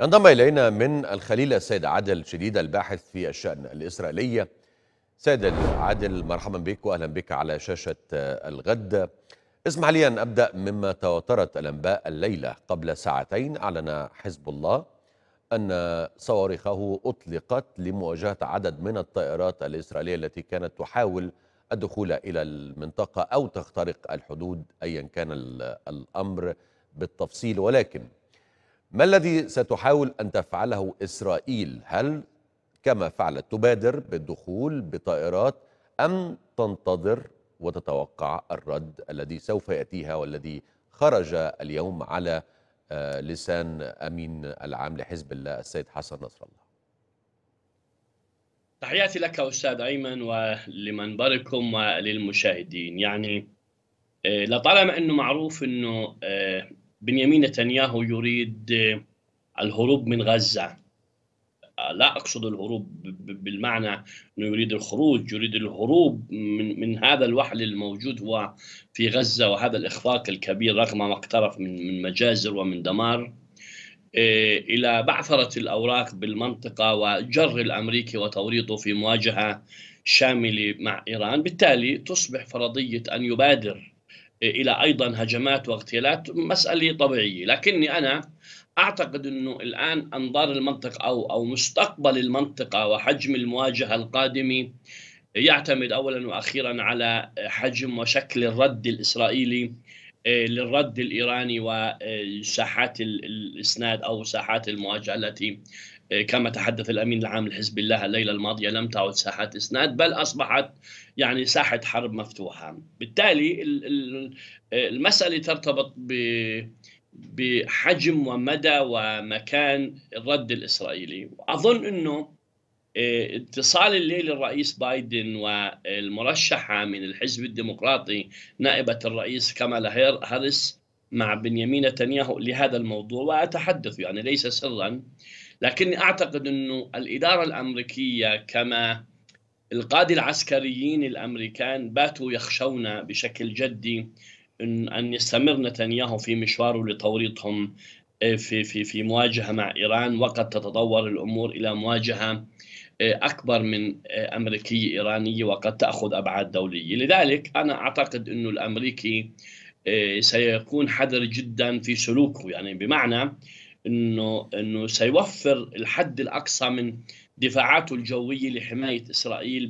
ينضم إلينا من الخليل السيد عادل شديد الباحث في الشأن الإسرائيلية سيد عادل مرحبا بك وأهلا بك على شاشة آه، الغد اسمح لي أن أبدأ مما تواترت الأنباء الليلة قبل ساعتين أعلن حزب الله أن صواريخه أطلقت لمواجهة عدد من الطائرات الإسرائيلية التي كانت تحاول الدخول إلى المنطقة أو تخترق الحدود أيا كان الأمر بالتفصيل ولكن ما الذي ستحاول أن تفعله إسرائيل؟ هل كما فعلت تبادر بالدخول بطائرات أم تنتظر وتتوقع الرد الذي سوف يأتيها والذي خرج اليوم على آه، لسان أمين العام لحزب الله السيد حسن نصر الله تحياتي لك أستاذ أيمن ولمنبركم وللمشاهدين يعني آه، لطالما أنه معروف أنه آه، بنيامين نتنياهو يريد آه، الهروب من غزة آه، لا أقصد الهروب بالمعنى أنه يريد الخروج يريد الهروب من, من هذا الوحل الموجود هو في غزة وهذا الإخفاق الكبير رغم ما اقترف من, من مجازر ومن دمار آه، إلى بعثرة الأوراق بالمنطقة وجر الأمريكي وتوريطه في مواجهة شاملة مع إيران بالتالي تصبح فرضية أن يبادر الى ايضا هجمات واغتيالات مساله طبيعيه لكني انا اعتقد انه الان انظار المنطقه او او مستقبل المنطقه وحجم المواجهه القادمه يعتمد اولا واخيرا على حجم وشكل الرد الاسرائيلي إيه، للرد الايراني وساحات الاسناد او ساحات المواجهه التي كما تحدث الامين العام لحزب الله الليله الماضيه لم تعد ساحات اسناد بل اصبحت يعني ساحه حرب مفتوحه بالتالي المساله ترتبط ب بحجم ومدى ومكان الرد الاسرائيلي اظن انه آه، اتصال الليل الرئيس بايدن والمرشحه من الحزب الديمقراطي نائبه الرئيس كمال هاريس مع بنيامين نتنياهو لهذا الموضوع واتحدث يعني ليس سرا لكني أعتقد أنه الإدارة الأمريكية كما القادة العسكريين الأمريكان باتوا يخشون بشكل جدي أن, أن يستمر نتنياهو في مشواره لتوريطهم آه، في في في مواجهه مع ايران وقد تتطور الامور الى مواجهه آه، اكبر من آه، امريكيه ايرانيه وقد تاخذ ابعاد دوليه، لذلك انا اعتقد انه الامريكي سيكون حذر جدا في سلوكه يعني بمعنى انه انه سيوفر الحد الاقصى من دفاعاته الجويه لحمايه اسرائيل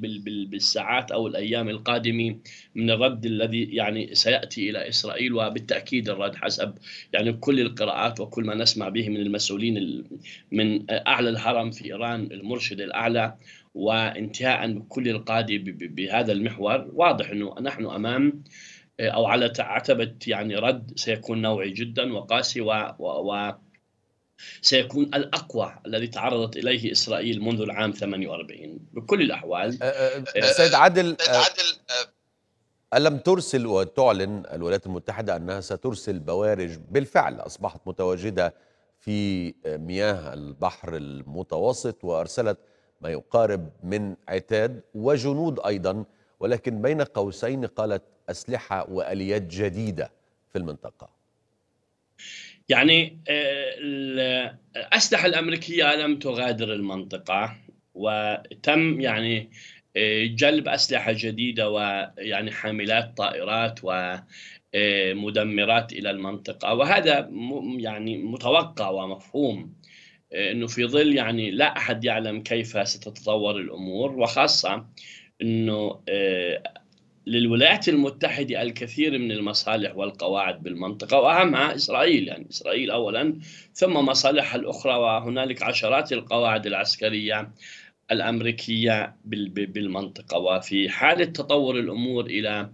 بالساعات او الايام القادمه من الرد الذي يعني سياتي الى اسرائيل وبالتاكيد الرد حسب يعني كل القراءات وكل ما نسمع به من المسؤولين من اعلى الهرم في ايران المرشد الاعلى وانتهاء بكل القاده بهذا المحور واضح انه نحن امام او على عتبه يعني رد سيكون نوعي جدا وقاسي و, و, و سيكون الأقوى الذي تعرضت إليه إسرائيل منذ العام 48 بكل الأحوال أه، أه، آه، سيد عادل ألم ترسل وتعلن الولايات المتحدة أنها سترسل بوارج بالفعل أصبحت متواجدة في مياه البحر المتوسط وأرسلت ما يقارب من عتاد وجنود أيضا ولكن بين قوسين قالت أسلحة وأليات جديدة في المنطقة يعني آه، الاسلحه آه، الامريكيه لم تغادر المنطقه وتم يعني آه، جلب اسلحه جديده ويعني حاملات طائرات ومدمرات الى المنطقه وهذا يعني متوقع ومفهوم انه في ظل يعني لا احد يعلم كيف ستتطور الامور وخاصه انه للولايات المتحدة الكثير من المصالح والقواعد بالمنطقة وأهمها إسرائيل يعني إسرائيل أولا ثم مصالحها الأخرى وهنالك عشرات القواعد العسكرية الأمريكية بالمنطقة وفي حالة تطور الأمور إلى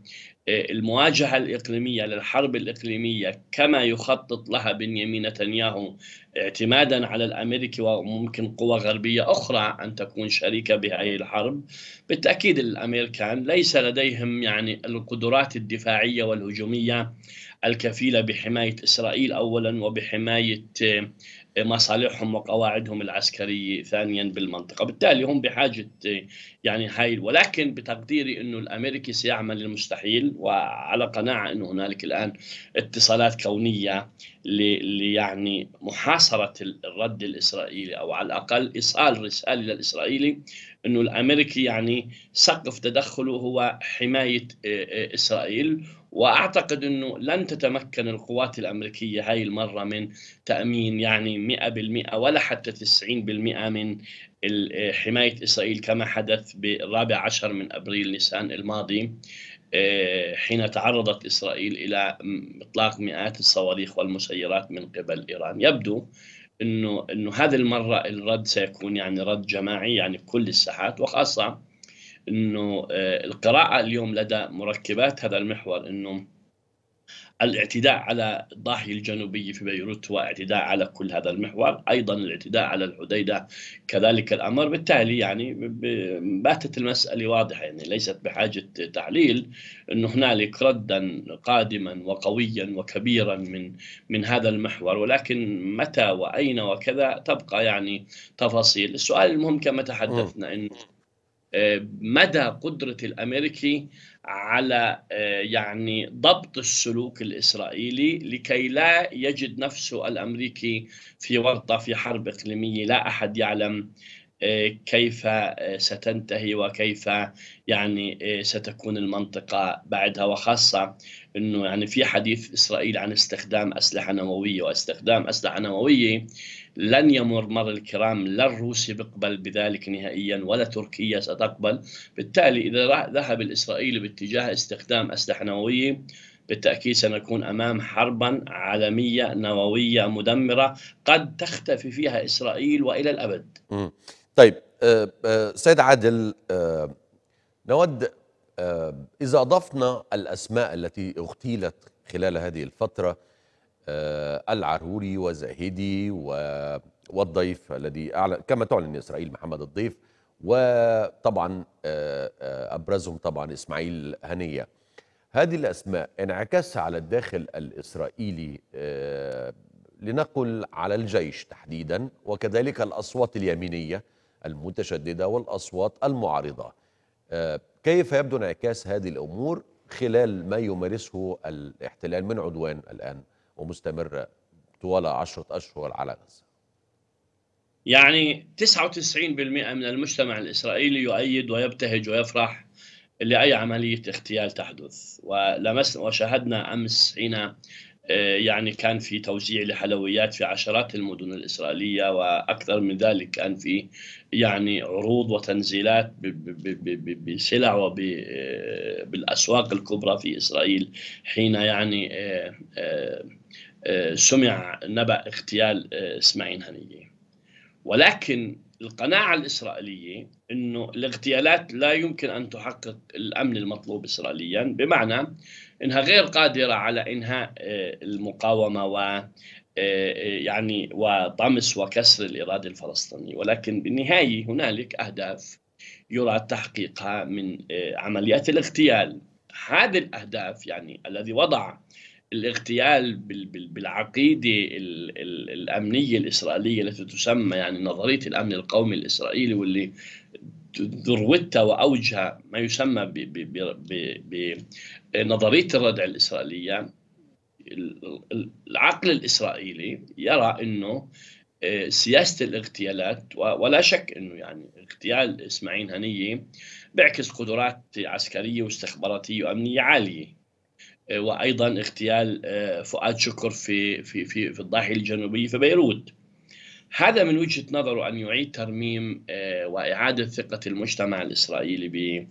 المواجهة الإقليمية للحرب الإقليمية كما يخطط لها بنيامين نتنياهو اعتمادا على الأمريكي وممكن قوى غربية أخرى أن تكون شريكة بهذه الحرب بالتأكيد الأمريكان ليس لديهم يعني القدرات الدفاعية والهجومية الكفيلة بحماية إسرائيل أولا وبحماية آه، مصالحهم وقواعدهم العسكرية ثانيا بالمنطقة بالتالي هم بحاجة آه، يعني هاي ولكن بتقديري أنه الأمريكي سيعمل المستحيل وعلى قناعة أنه هنالك الآن اتصالات كونية يعني محاصرة الرد الإسرائيلي أو على الأقل إيصال رسالة للإسرائيلي انه الامريكي يعني سقف تدخله هو حمايه آه، آه، اسرائيل واعتقد انه لن تتمكن القوات الامريكيه هاي المره من تامين يعني 100% ولا حتى 90% من آه، حمايه اسرائيل كما حدث بالرابع عشر من ابريل نيسان الماضي حين تعرضت اسرائيل الى اطلاق مئات الصواريخ والمسيرات من قبل ايران يبدو انه انه هذه المره الرد سيكون يعني رد جماعي يعني كل الساحات وخاصه انه آه، القراءه اليوم لدى مركبات هذا المحور انه الاعتداء على الضاحية الجنوبية في بيروت واعتداء على كل هذا المحور أيضا الاعتداء على الحديدة كذلك الأمر بالتالي يعني باتت المسألة واضحة يعني ليست بحاجة تعليل أنه هنالك ردا قادما وقويا وكبيرا من من هذا المحور ولكن متى وأين وكذا تبقى يعني تفاصيل السؤال المهم كما تحدثنا أنه آه، مدى قدرة الأمريكي على آه، يعني ضبط السلوك الاسرائيلي لكي لا يجد نفسه الامريكي في ورطه في حرب اقليميه لا احد يعلم إيه، كيف إيه، ستنتهي وكيف يعني إيه، ستكون المنطقة بعدها وخاصة أنه يعني في حديث إسرائيل عن استخدام أسلحة نووية واستخدام أسلحة نووية لن يمر مر الكرام لا الروسي بيقبل بذلك نهائيا ولا تركيا ستقبل بالتالي إذا ذهب الإسرائيلي باتجاه استخدام أسلحة نووية بالتأكيد سنكون أمام حربا عالمية نووية مدمرة قد تختفي فيها إسرائيل وإلى الأبد طيب آه، آه، سيد عادل آه، نود إذا أضفنا الأسماء التي اغتيلت خلال هذه الفترة العروري وزاهدي والضيف الذي أعلن كما تعلن إسرائيل محمد الضيف وطبعا أبرزهم طبعا إسماعيل هنية هذه الأسماء انعكاسها على الداخل الإسرائيلي لنقل على الجيش تحديدا وكذلك الأصوات اليمينية المتشددة والأصوات المعارضة آه، كيف يبدو انعكاس هذه الأمور خلال ما يمارسه الاحتلال من عدوان الآن ومستمر طوال عشرة أشهر على غزة يعني 99% من المجتمع الإسرائيلي يؤيد ويبتهج ويفرح لأي عملية اغتيال تحدث ولمس وشاهدنا أمس حين آه، يعني كان في توزيع لحلويات في عشرات المدن الإسرائيلية وأكثر من ذلك كان في يعني عروض وتنزيلات بسلع وبالأسواق آه، الكبرى في إسرائيل حين يعني آه، سمع نبأ اغتيال إسماعيل هنيه ولكن القناعة الإسرائيلية أنه الاغتيالات لا يمكن أن تحقق الأمن المطلوب إسرائيليا بمعنى انها غير قادره على انهاء آه، المقاومه و آه، آه، يعني وطمس وكسر الإرادة الفلسطينية ولكن بالنهاية هنالك أهداف يرى تحقيقها من عمليات الاغتيال هذه الأهداف يعني الذي وضع الاغتيال بالعقيدة الأمنية الإسرائيلية التي تسمى يعني نظرية الأمن القومي الإسرائيلي واللي ذروتها واوجها ما يسمى بنظريه الردع الاسرائيليه العقل الاسرائيلي يرى انه آه، سياسه الاغتيالات ولا شك انه يعني اغتيال اسماعيل هنيه بيعكس قدرات عسكريه واستخباراتيه وامنيه عاليه آه، وايضا اغتيال آه، فؤاد شكر في في في في الضاحيه الجنوبيه في بيروت هذا من وجهة نظره أن يعيد ترميم آه، وإعادة ثقة المجتمع الإسرائيلي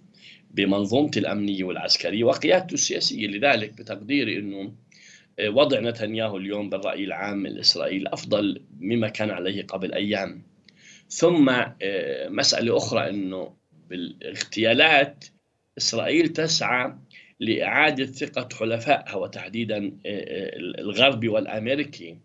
بمنظومته الأمنية والعسكرية وقيادته السياسية لذلك بتقديري أنه آه، وضع نتنياهو اليوم بالرأي العام الإسرائيلي أفضل مما كان عليه قبل أيام ثم آه، مسألة أخرى أنه بالاغتيالات إسرائيل تسعى لإعادة ثقة حلفائها وتحديدا الغربي والأمريكي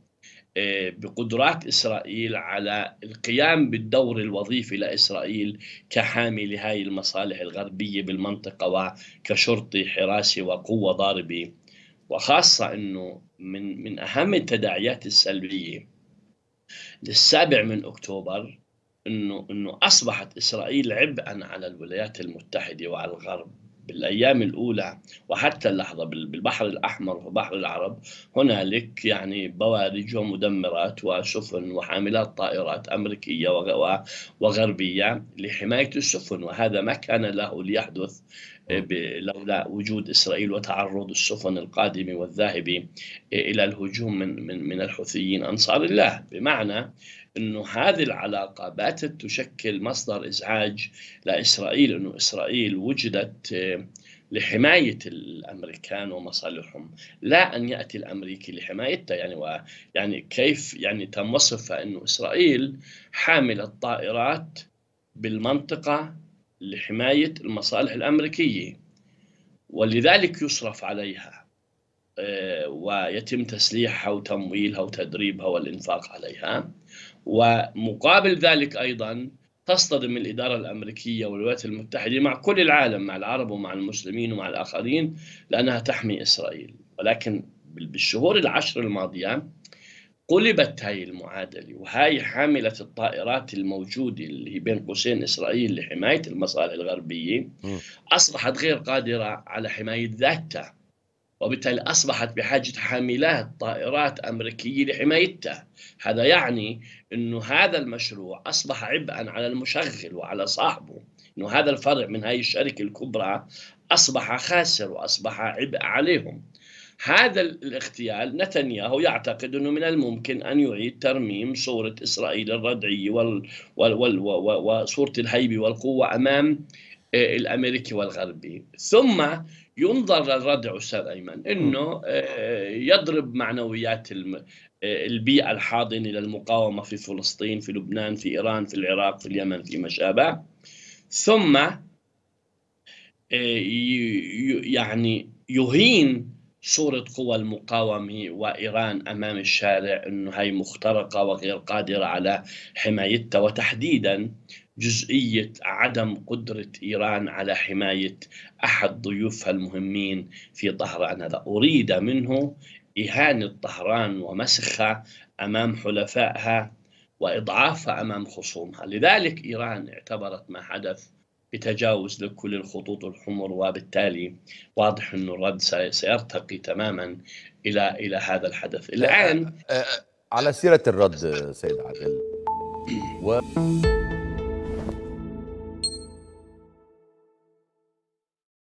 آه، بقدرات إسرائيل على القيام بالدور الوظيفي لإسرائيل كحامي لهذه المصالح الغربية بالمنطقة وكشرطي حراسي وقوة ضاربة وخاصة أنه من, من أهم التداعيات السلبية للسابع من أكتوبر أنه, إنه أصبحت إسرائيل عبئا على الولايات المتحدة وعلى الغرب بالايام الاولى وحتى اللحظه بالبحر الاحمر وبحر العرب هنالك يعني بوارج ومدمرات وسفن وحاملات طائرات امريكيه وغربيه لحمايه السفن وهذا ما كان له ليحدث آه، لولا وجود إسرائيل وتعرض السفن القادمة والذاهبة آه، إلى الهجوم من, من, من الحوثيين أنصار الله بمعنى أنه هذه العلاقة باتت تشكل مصدر إزعاج لإسرائيل أنه إسرائيل وجدت آه، لحماية الأمريكان ومصالحهم لا أن يأتي الأمريكي لحمايتها يعني و يعني كيف يعني تم وصفها أنه إسرائيل حامل الطائرات بالمنطقة لحماية المصالح الأمريكية ولذلك يصرف عليها آه، ويتم تسليحها وتمويلها وتدريبها والإنفاق عليها ومقابل ذلك أيضا تصطدم الإدارة الأمريكية والولايات المتحدة مع كل العالم مع العرب ومع المسلمين ومع الآخرين لأنها تحمي إسرائيل ولكن بالشهور العشر الماضية قلبت هاي المعادلة وهاي حاملة الطائرات الموجودة اللي بين قوسين إسرائيل لحماية المصالح الغربية أصبحت غير قادرة على حماية ذاتها وبالتالي أصبحت بحاجة حاملات طائرات أمريكية لحمايتها هذا يعني أنه هذا المشروع أصبح عبئا على المشغل وعلى صاحبه أنه هذا الفرع من هاي الشركة الكبرى أصبح خاسر وأصبح عبء عليهم هذا الاغتيال نتنياهو يعتقد انه من الممكن ان يعيد ترميم صوره اسرائيل الردعيه وصوره الهيبه والقوه امام آه، الامريكي والغربي ثم ينظر للردع استاذ ايمن انه آه، يضرب معنويات آه، البيئه الحاضنه للمقاومه في فلسطين في لبنان في ايران في العراق في اليمن في شابه ثم يعني يهين صورة قوى المقاومة وإيران أمام الشارع أنه هي مخترقة وغير قادرة على حمايتها وتحديدا جزئية عدم قدرة إيران على حماية أحد ضيوفها المهمين في طهران هذا أريد منه إهانة طهران ومسخها أمام حلفائها وإضعافها أمام خصومها لذلك إيران اعتبرت ما حدث بتجاوز لكل الخطوط الحمر وبالتالي واضح أن الرد سيرتقي تماما إلى إلى هذا الحدث الآن آه، آه، آه، على سيرة الرد سيد عادل و...